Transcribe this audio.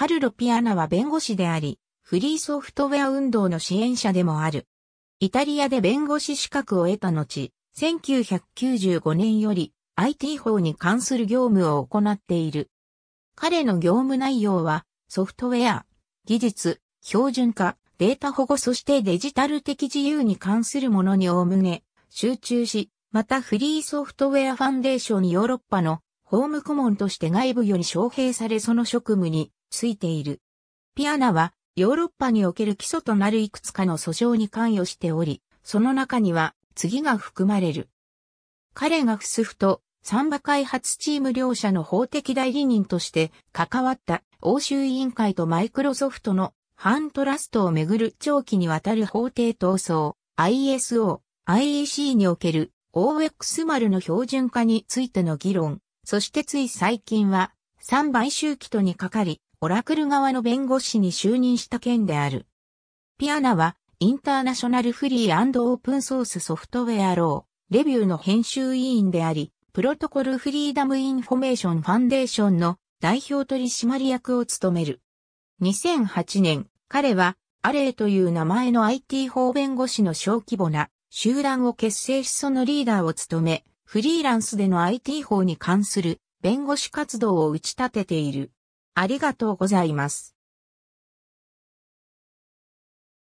カルロ・ピアナは弁護士であり、フリーソフトウェア運動の支援者でもある。イタリアで弁護士資格を得た後、1995年より IT 法に関する業務を行っている。彼の業務内容は、ソフトウェア、技術、標準化、データ保護そしてデジタル的自由に関するものにおおむね集中し、またフリーソフトウェアファンデーションヨーロッパの法務顧問として外部より招聘されその職務についている。ピアナはヨーロッパにおける基礎となるいくつかの訴訟に関与しており、その中には次が含まれる。彼がフスフとサンバ開発チーム両者の法的代理人として関わった欧州委員会とマイクロソフトのハントラストをめぐる長期にわたる法廷闘争、ISO、IEC における OX 丸の標準化についての議論、そしてつい最近は3倍収期とにかかり、オラクル側の弁護士に就任した件である。ピアナは、インターナショナルフリーオープンソースソフトウェアロー、レビューの編集委員であり、プロトコルフリーダムインフォメーションファンデーションの代表取締役を務める。2008年、彼は、アレイという名前の IT 法弁護士の小規模な集団を結成しそのリーダーを務め、フリーランスでの IT 法に関する弁護士活動を打ち立てている。ありがとうございます。